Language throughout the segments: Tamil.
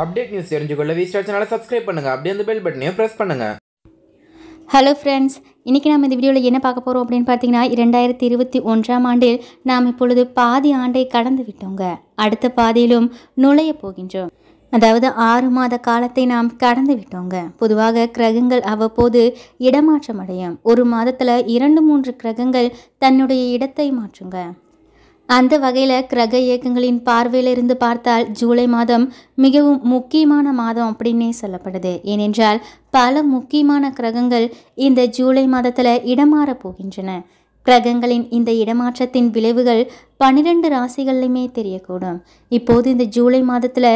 அப்டேட் நியூஸ் தெரிஞ்சுக்கொள்ள வி சேனலை சப்ஸ்கிரைப் பண்ணுங்கள் அப்படியே அந்த பெல் பட்டனையும் ப்ரெஸ் பண்ணுங்கள் ஹலோ ஃப்ரெண்ட்ஸ் இன்றைக்கி நம்ம இந்த வீடியோவில் என்ன பார்க்க போகிறோம் அப்படின்னு பார்த்தீங்கன்னா இரண்டாயிரத்தி இருபத்தி ஒன்றாம் ஆண்டில் நாம் இப்பொழுது பாதி ஆண்டை கடந்து விட்டோங்க அடுத்த பாதியிலும் நுழைய போகின்றோம் அதாவது ஆறு மாத காலத்தை நாம் கடந்து விட்டோங்க பொதுவாக கிரகங்கள் அவ்வப்போது இடமாற்றம் அடையும் ஒரு மாதத்தில் இரண்டு மூன்று கிரகங்கள் தன்னுடைய இடத்தை மாற்றுங்க அந்த வகையில் கிரக இயக்கங்களின் பார்வையில் இருந்து பார்த்தால் ஜூலை மாதம் மிகவும் முக்கியமான மாதம் அப்படின்னே சொல்லப்படுது ஏனென்றால் பல முக்கியமான கிரகங்கள் இந்த ஜூலை மாதத்தில் இடமாறப் போகின்றன கிரகங்களின் இந்த இடமாற்றத்தின் விளைவுகள் பன்னிரெண்டு ராசிகள்லையுமே தெரியக்கூடும் இப்போது இந்த ஜூலை மாதத்தில்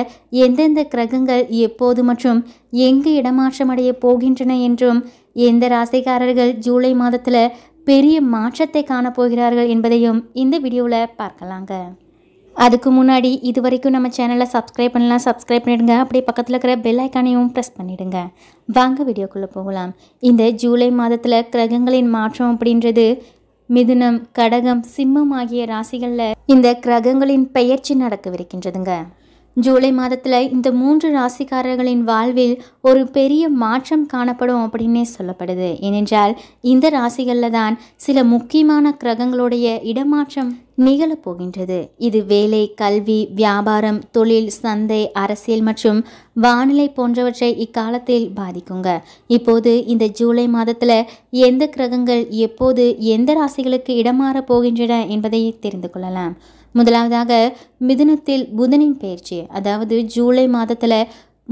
எந்தெந்த கிரகங்கள் எப்போது மற்றும் எங்கு இடமாற்றமடைய போகின்றன என்றும் எந்த ராசிக்காரர்கள் ஜூலை மாதத்தில் பெரிய மாற்றத்தை காணப்போகிறார்கள் என்பதையும் இந்த வீடியோவில் பார்க்கலாங்க அதுக்கு முன்னாடி இது வரைக்கும் நம்ம சேனலை சப்ஸ்கிரைப் பண்ணலாம் சப்ஸ்கிரைப் பண்ணிடுங்க அப்படியே பக்கத்தில் இருக்கிற பெல் ஐக்கானையும் ப்ரெஸ் பண்ணிவிடுங்க வாங்க வீடியோக்குள்ளே போகலாம் இந்த ஜூலை மாதத்தில் கிரகங்களின் மாற்றம் அப்படின்றது மிதுனம் கடகம் சிம்மம் ஆகிய ராசிகளில் இந்த கிரகங்களின் பெயர்ச்சி நடக்கவிருக்கின்றதுங்க ஜூலை மாதத்தில் இந்த மூன்று ராசிக்காரர்களின் வாழ்வில் ஒரு பெரிய மாற்றம் காணப்படும் அப்படின்னே சொல்லப்படுது ஏனென்றால் இந்த ராசிகளில் தான் சில முக்கியமான கிரகங்களுடைய இடமாற்றம் நிகழப்போகின்றது இது வேலை கல்வி வியாபாரம் தொழில் சந்தை அரசியல் மற்றும் வானிலை போன்றவற்றை இக்காலத்தில் பாதிக்குங்க இப்போது இந்த ஜூலை மாதத்தில் எந்த கிரகங்கள் எப்போது எந்த ராசிகளுக்கு இடமாற போகின்றன என்பதை தெரிந்து கொள்ளலாம் முதலாவதாக மிதுனத்தில் புதனின் பயிற்சி அதாவது ஜூலை மாதத்தில்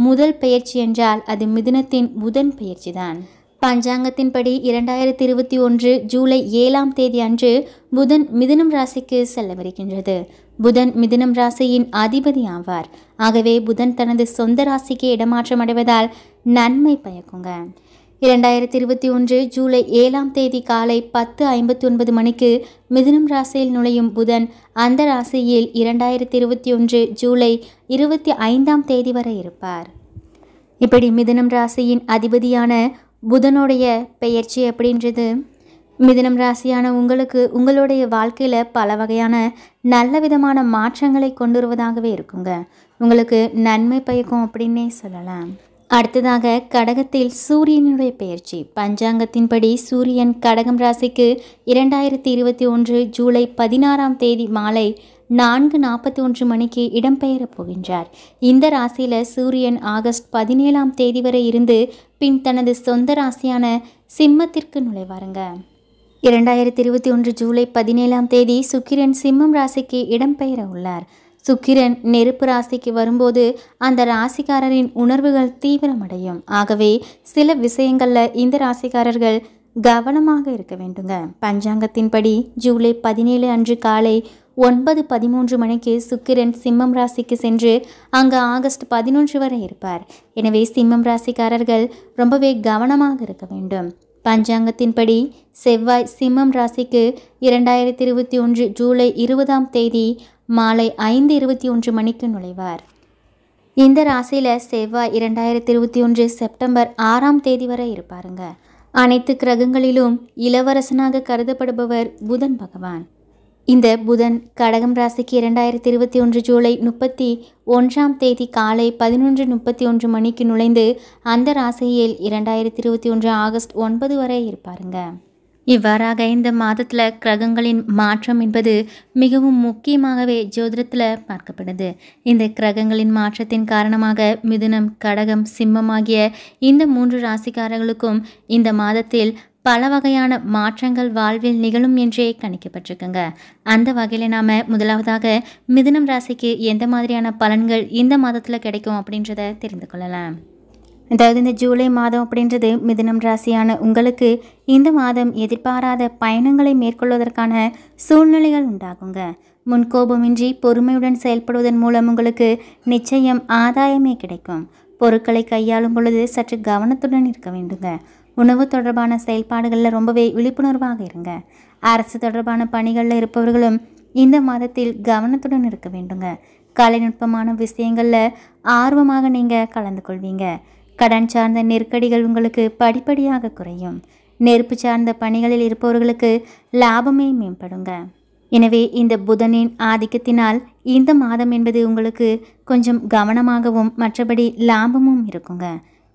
முதல் பயிற்சி என்றால் அது மிதுனத்தின் புதன் பயிற்சி தான் பஞ்சாங்கத்தின்படி இரண்டாயிரத்தி இருபத்தி ஒன்று ஜூலை ஏழாம் தேதி அன்று புதன் மிதுனம் ராசிக்கு செல்லவிருக்கின்றது புதன் மிதுனம் ராசியின் அதிபதி ஆவார் ஆகவே புதன் தனது சொந்த ராசிக்கு இடமாற்றம் அடைவதால் நன்மை பயக்குங்க இரண்டாயிரத்தி இருபத்தி ஒன்று ஜூலை ஏழாம் தேதி காலை பத்து ஐம்பத்தி ஒன்பது மணிக்கு மிதுனம் ராசியில் நுழையும் புதன் அந்த ராசியில் இரண்டாயிரத்தி இருபத்தி ஒன்று ஜூலை இருபத்தி ஐந்தாம் தேதி வரை இருப்பார் இப்படி மிதுனம் ராசியின் அதிபதியான புதனுடைய பெயர்ச்சி அப்படின்றது மிதுனம் ராசியான உங்களுக்கு உங்களுடைய வாழ்க்கையில் பல வகையான நல்ல விதமான மாற்றங்களை கொண்டு வருவதாகவே இருக்குங்க உங்களுக்கு நன்மை பயக்கும் அப்படின்னே சொல்லலாம் அடுத்ததாக கடகத்தில் சூரியனுடைய பயிற்சி பஞ்சாங்கத்தின்படி சூரியன் கடகம் ராசிக்கு இரண்டாயிரத்தி இருபத்தி ஒன்று ஜூலை பதினாறாம் தேதி மாலை நான்கு நாற்பத்தி ஒன்று மணிக்கு இடம்பெயரப் போகின்றார் இந்த ராசியில் சூரியன் ஆகஸ்ட் பதினேழாம் தேதி வரை இருந்து பின் தனது சொந்த ராசியான சிம்மத்திற்கு நுழைவாருங்க இரண்டாயிரத்தி இருபத்தி ஒன்று ஜூலை பதினேழாம் தேதி சுக்கிரன் சிம்மம் ராசிக்கு இடம்பெயர உள்ளார் சுக்கிரன் நெருப்பு ராசிக்கு வரும்போது அந்த ராசிக்காரரின் உணர்வுகள் தீவிரமடையும் ஆகவே சில விஷயங்களில் இந்த ராசிக்காரர்கள் கவனமாக இருக்க வேண்டுங்க பஞ்சாங்கத்தின்படி ஜூலை பதினேழு அன்று காலை ஒன்பது பதிமூன்று மணிக்கு சுக்கிரன் சிம்மம் ராசிக்கு சென்று அங்கு ஆகஸ்ட் பதினொன்று வரை இருப்பார் எனவே சிம்மம் ராசிக்காரர்கள் ரொம்பவே கவனமாக இருக்க வேண்டும் பஞ்சாங்கத்தின்படி செவ்வாய் சிம்மம் ராசிக்கு இரண்டாயிரத்தி இருபத்தி ஒன்று ஜூலை இருபதாம் தேதி மாலை ஐந்து இருபத்தி ஒன்று மணிக்கு நுழைவார் இந்த ராசியில் செவ்வாய் இரண்டாயிரத்தி இருபத்தி ஒன்று செப்டம்பர் ஆறாம் தேதி வரை இருப்பாருங்க அனைத்து கிரகங்களிலும் இளவரசனாக கருதப்படுபவர் புதன் பகவான் இந்த புதன் கடகம் ராசிக்கு இரண்டாயிரத்தி இருபத்தி ஒன்று ஜூலை முப்பத்தி ஒன்றாம் தேதி காலை பதினொன்று முப்பத்தி ஒன்று மணிக்கு நுழைந்து அந்த ராசியில் இரண்டாயிரத்தி இருபத்தி ஒன்று ஆகஸ்ட் ஒன்பது வரை இருப்பாருங்க இவ்வாறாக இந்த மாதத்தில் கிரகங்களின் மாற்றம் என்பது மிகவும் முக்கியமாகவே ஜோதிடத்தில் பார்க்கப்படுது இந்த கிரகங்களின் மாற்றத்தின் காரணமாக மிதுனம் கடகம் சிம்மம் ஆகிய இந்த மூன்று ராசிக்காரர்களுக்கும் இந்த மாதத்தில் பல வகையான மாற்றங்கள் வாழ்வில் நிகழும் என்றே கணிக்கப்பட்டிருக்குங்க அந்த வகையில் நாம் முதலாவதாக மிதுனம் ராசிக்கு எந்த மாதிரியான பலன்கள் இந்த மாதத்தில் கிடைக்கும் அப்படின்றத தெரிந்து கொள்ளலாம் அதாவது இந்த ஜூலை மாதம் அப்படின்றது மிதுனம் ராசியான உங்களுக்கு இந்த மாதம் எதிர்பாராத பயணங்களை மேற்கொள்வதற்கான சூழ்நிலைகள் உண்டாகுங்க முன்கோபமின்றி பொறுமையுடன் செயல்படுவதன் மூலம் உங்களுக்கு நிச்சயம் ஆதாயமே கிடைக்கும் பொருட்களை கையாளும் பொழுது சற்று கவனத்துடன் இருக்க வேண்டுங்க உணவு தொடர்பான செயல்பாடுகளில் ரொம்பவே விழிப்புணர்வாக இருங்க அரசு தொடர்பான பணிகளில் இருப்பவர்களும் இந்த மாதத்தில் கவனத்துடன் இருக்க வேண்டுங்க கலைநுட்பமான விஷயங்களில் ஆர்வமாக நீங்கள் கலந்து கொள்வீங்க கடன் சார்ந்த நெருக்கடிகள் உங்களுக்கு படிப்படியாக குறையும் நெருப்பு சார்ந்த பணிகளில் இருப்பவர்களுக்கு லாபமே மேம்படுங்க எனவே இந்த புதனின் ஆதிக்கத்தினால் இந்த மாதம் என்பது உங்களுக்கு கொஞ்சம் கவனமாகவும் மற்றபடி லாபமும் இருக்குங்க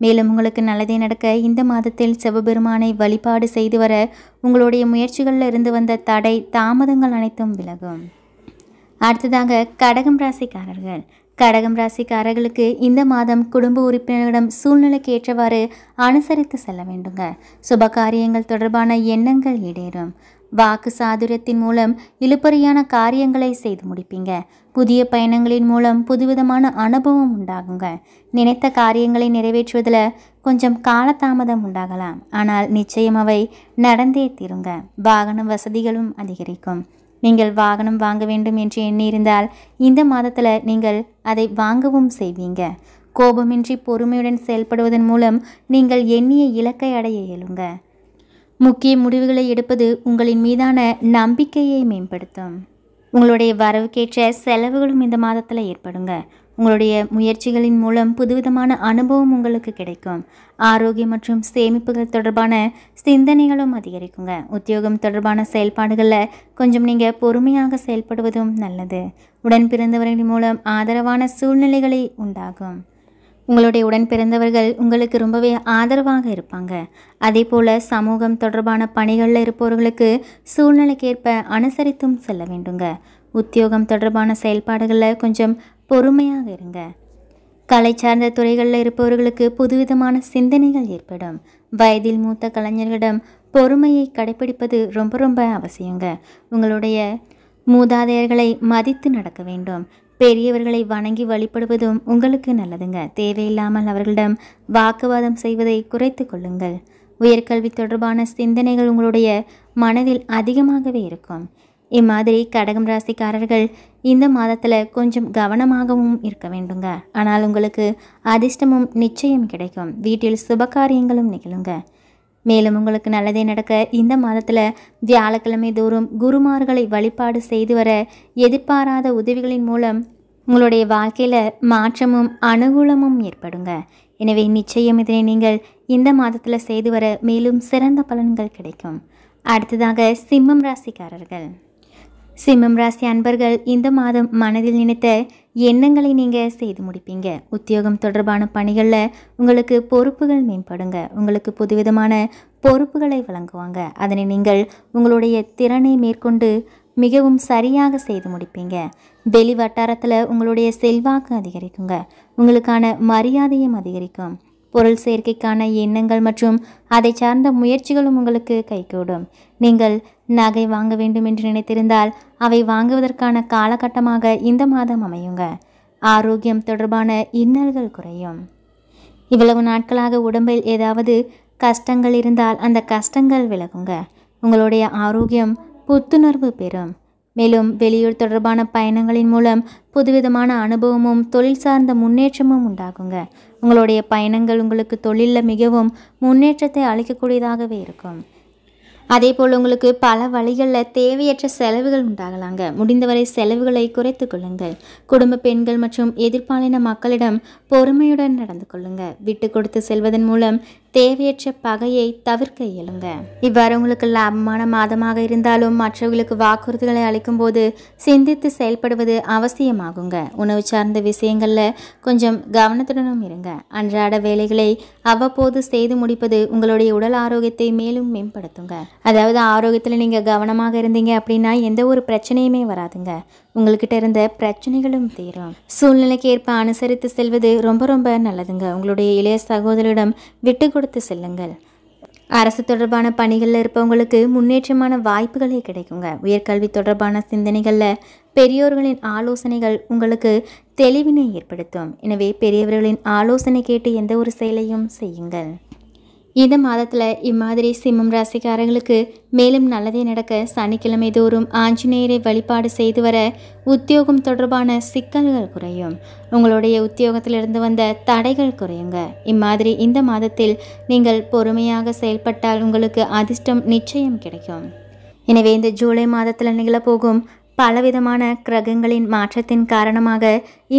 மேலும் உங்களுக்கு நல்லதே நடக்க இந்த மாதத்தில் சிவபெருமானை வழிபாடு செய்து வர உங்களுடைய முயற்சிகளில் இருந்து வந்த தடை தாமதங்கள் அனைத்தும் விலகும் அடுத்ததாக கடகம் ராசிக்காரர்கள் கடகம் ராசிக்காரர்களுக்கு இந்த மாதம் குடும்ப உறுப்பினர்களிடம் சூழ்நிலைக்கு ஏற்றவாறு அனுசரித்து செல்ல வேண்டுங்க சுப காரியங்கள் தொடர்பான எண்ணங்கள் ஈடேறும் வாக்கு சாதுரியத்தின் மூலம் இழுப்பறியான காரியங்களை செய்து முடிப்பீங்க புதிய பயணங்களின் மூலம் புதுவிதமான அனுபவம் உண்டாகுங்க நினைத்த காரியங்களை நிறைவேற்றுவதில் கொஞ்சம் காலதாமதம் உண்டாகலாம் ஆனால் நிச்சயம் அவை நடந்தே தீருங்க வாகன வசதிகளும் அதிகரிக்கும் நீங்கள் வாகனம் வாங்க வேண்டும் என்று எண்ணியிருந்தால் இந்த மாதத்தில் நீங்கள் அதை வாங்கவும் செய்வீங்க கோபமின்றி பொறுமையுடன் செயல்படுவதன் மூலம் நீங்கள் எண்ணிய இலக்கை அடைய இயலுங்க முக்கிய முடிவுகளை எடுப்பது உங்களின் மீதான நம்பிக்கையை மேம்படுத்தும் உங்களுடைய வரவுக்கேற்ற செலவுகளும் இந்த மாதத்தில் ஏற்படுங்க உங்களுடைய முயற்சிகளின் மூலம் புதுவிதமான அனுபவம் உங்களுக்கு கிடைக்கும் ஆரோக்கியம் மற்றும் சேமிப்புகள் தொடர்பான சிந்தனைகளும் அதிகரிக்குங்க உத்தியோகம் தொடர்பான செயல்பாடுகளில் கொஞ்சம் நீங்கள் பொறுமையாக செயல்படுவதும் நல்லது உடன் பிறந்தவர்களின் மூலம் ஆதரவான சூழ்நிலைகளை உண்டாகும் உங்களுடைய உடன் பிறந்தவர்கள் உங்களுக்கு ரொம்பவே ஆதரவாக இருப்பாங்க அதே போல் சமூகம் தொடர்பான பணிகளில் இருப்பவர்களுக்கு சூழ்நிலைக்கேற்ப அனுசரித்தும் செல்ல வேண்டுங்க உத்தியோகம் தொடர்பான செயல்பாடுகளில் கொஞ்சம் பொறுமையாக இருங்க கலை சார்ந்த துறைகளில் இருப்பவர்களுக்கு புதுவிதமான சிந்தனைகள் ஏற்படும் வயதில் மூத்த கலைஞர்களிடம் பொறுமையை கடைபிடிப்பது ரொம்ப ரொம்ப அவசியங்க உங்களுடைய மூதாதையர்களை மதித்து நடக்க வேண்டும் பெரியவர்களை வணங்கி வழிபடுவதும் உங்களுக்கு நல்லதுங்க தேவையில்லாமல் அவர்களிடம் வாக்குவாதம் செய்வதை குறைத்து கொள்ளுங்கள் உயர்கல்வி தொடர்பான சிந்தனைகள் உங்களுடைய மனதில் அதிகமாகவே இருக்கும் இம்மாதிரி கடகம் ராசிக்காரர்கள் இந்த மாதத்தில் கொஞ்சம் கவனமாகவும் இருக்க வேண்டுங்க ஆனால் உங்களுக்கு அதிர்ஷ்டமும் நிச்சயம் கிடைக்கும் வீட்டில் சுபகாரியங்களும் நிகழுங்க மேலும் உங்களுக்கு நல்லதே நடக்க இந்த மாதத்தில் வியாழக்கிழமை தோறும் குருமார்களை வழிபாடு செய்து வர எதிர்பாராத உதவிகளின் மூலம் உங்களுடைய வாழ்க்கையில் மாற்றமும் அனுகூலமும் ஏற்படுங்க எனவே நிச்சயம் இதனை நீங்கள் இந்த மாதத்தில் செய்து வர மேலும் சிறந்த பலன்கள் கிடைக்கும் அடுத்ததாக சிம்மம் ராசிக்காரர்கள் சிம்மம் ராசி அன்பர்கள் இந்த மாதம் மனதில் நினைத்த எண்ணங்களை நீங்கள் செய்து முடிப்பீங்க உத்தியோகம் தொடர்பான பணிகளில் உங்களுக்கு பொறுப்புகள் மேம்படுங்க உங்களுக்கு புதுவிதமான பொறுப்புகளை வழங்குவாங்க அதனை நீங்கள் உங்களுடைய திறனை மேற்கொண்டு மிகவும் சரியாக செய்து முடிப்பீங்க வெளி வட்டாரத்தில் உங்களுடைய செல்வாக்கு அதிகரிக்குங்க உங்களுக்கான மரியாதையும் அதிகரிக்கும் பொருள் சேர்க்கைக்கான எண்ணங்கள் மற்றும் அதை சார்ந்த முயற்சிகளும் உங்களுக்கு கைகூடும் நீங்கள் நகை வாங்க வேண்டும் என்று நினைத்திருந்தால் அவை வாங்குவதற்கான காலகட்டமாக இந்த மாதம் அமையுங்க ஆரோக்கியம் தொடர்பான இன்னல்கள் குறையும் இவ்வளவு நாட்களாக உடம்பில் ஏதாவது கஷ்டங்கள் இருந்தால் அந்த கஷ்டங்கள் விலகுங்க உங்களுடைய ஆரோக்கியம் புத்துணர்வு பெறும் மேலும் வெளியூர் தொடர்பான பயணங்களின் மூலம் புதுவிதமான அனுபவமும் தொழில் சார்ந்த முன்னேற்றமும் உண்டாகுங்க உங்களுடைய பயணங்கள் உங்களுக்கு தொழிலில் மிகவும் முன்னேற்றத்தை அளிக்கக்கூடியதாகவே இருக்கும் அதே போல் உங்களுக்கு பல வழிகளில் தேவையற்ற செலவுகள் உண்டாகலாங்க முடிந்தவரை செலவுகளை குறைத்து கொள்ளுங்கள் குடும்ப பெண்கள் மற்றும் எதிர்பாலின மக்களிடம் பொறுமையுடன் நடந்து கொள்ளுங்கள் விட்டு கொடுத்து செல்வதன் மூலம் தேவையற்ற பகையை தவிர்க்க இயலுங்க இவ்வாறு உங்களுக்கு லாபமான மாதமாக இருந்தாலும் மற்றவர்களுக்கு வாக்குறுதிகளை அளிக்கும் போது சிந்தித்து செயல்படுவது அவசியமாகுங்க உணவு சார்ந்த விஷயங்களில் கொஞ்சம் கவனத்துடனும் இருங்க அன்றாட வேலைகளை அவ்வப்போது செய்து முடிப்பது உங்களுடைய உடல் ஆரோக்கியத்தை மேலும் மேம்படுத்துங்க அதாவது ஆரோக்கியத்தில் நீங்கள் கவனமாக இருந்தீங்க அப்படின்னா எந்த ஒரு பிரச்சனையுமே வராதுங்க உங்கள்கிட்ட இருந்த பிரச்சனைகளும் தீரும் சூழ்நிலைக்கு ஏற்ப அனுசரித்து செல்வது ரொம்ப ரொம்ப நல்லதுங்க உங்களுடைய இளைய சகோதரிடம் விட்டு கொடுத்து செல்லுங்கள் அரசு தொடர்பான பணிகளில் இருப்பவங்களுக்கு முன்னேற்றமான வாய்ப்புகளே கிடைக்குங்க உயர்கல்வி தொடர்பான சிந்தனைகளில் பெரியோர்களின் ஆலோசனைகள் உங்களுக்கு தெளிவினை ஏற்படுத்தும் எனவே பெரியவர்களின் ஆலோசனை கேட்டு எந்த ஒரு செயலையும் செய்யுங்கள் இந்த மாதத்தில் இம்மாதிரி சிம்மம் ராசிக்காரங்களுக்கு மேலும் நல்லதே நடக்க சனிக்கிழமை தோறும் ஆஞ்சநேயரை வழிபாடு செய்து வர உத்தியோகம் தொடர்பான சிக்கல்கள் குறையும் உங்களுடைய உத்தியோகத்திலிருந்து வந்த தடைகள் குறையுங்க இம்மாதிரி இந்த மாதத்தில் நீங்கள் பொறுமையாக செயல்பட்டால் உங்களுக்கு அதிர்ஷ்டம் நிச்சயம் கிடைக்கும் எனவே இந்த ஜூலை மாதத்தில் நிகழப்போகும் பலவிதமான கிரகங்களின் மாற்றத்தின் காரணமாக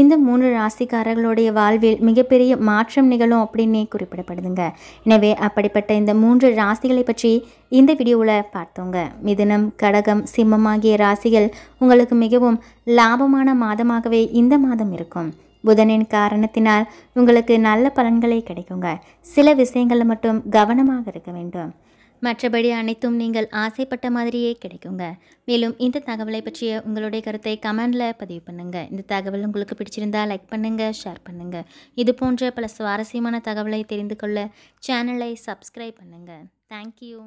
இந்த மூன்று ராசிக்காரர்களுடைய வாழ்வில் மிகப்பெரிய மாற்றம் நிகழும் அப்படின்னே குறிப்பிடப்படுதுங்க எனவே அப்படிப்பட்ட இந்த மூன்று ராசிகளை பற்றி இந்த வீடியோவில் பார்த்தோங்க மிதுனம் கடகம் சிம்மம் ஆகிய ராசிகள் உங்களுக்கு மிகவும் லாபமான மாதமாகவே இந்த மாதம் இருக்கும் புதனின் காரணத்தினால் உங்களுக்கு நல்ல பலன்களே கிடைக்குங்க சில விஷயங்களில் மட்டும் கவனமாக இருக்க வேண்டும் மற்றபடி அனைத்தும் நீங்கள் ஆசைப்பட்ட மாதிரியே கிடைக்குங்க மேலும் இந்த தகவலை பற்றிய உங்களுடைய கருத்தை கமெண்டில் பதிவு பண்ணுங்கள் இந்த தகவல் உங்களுக்கு பிடிச்சிருந்தா லைக் பண்ணுங்கள் ஷேர் பண்ணுங்கள் இது போன்ற பல சுவாரஸ்யமான தகவலை தெரிந்து கொள்ள சேனலை சப்ஸ்கிரைப் பண்ணுங்கள் தேங்க்யூ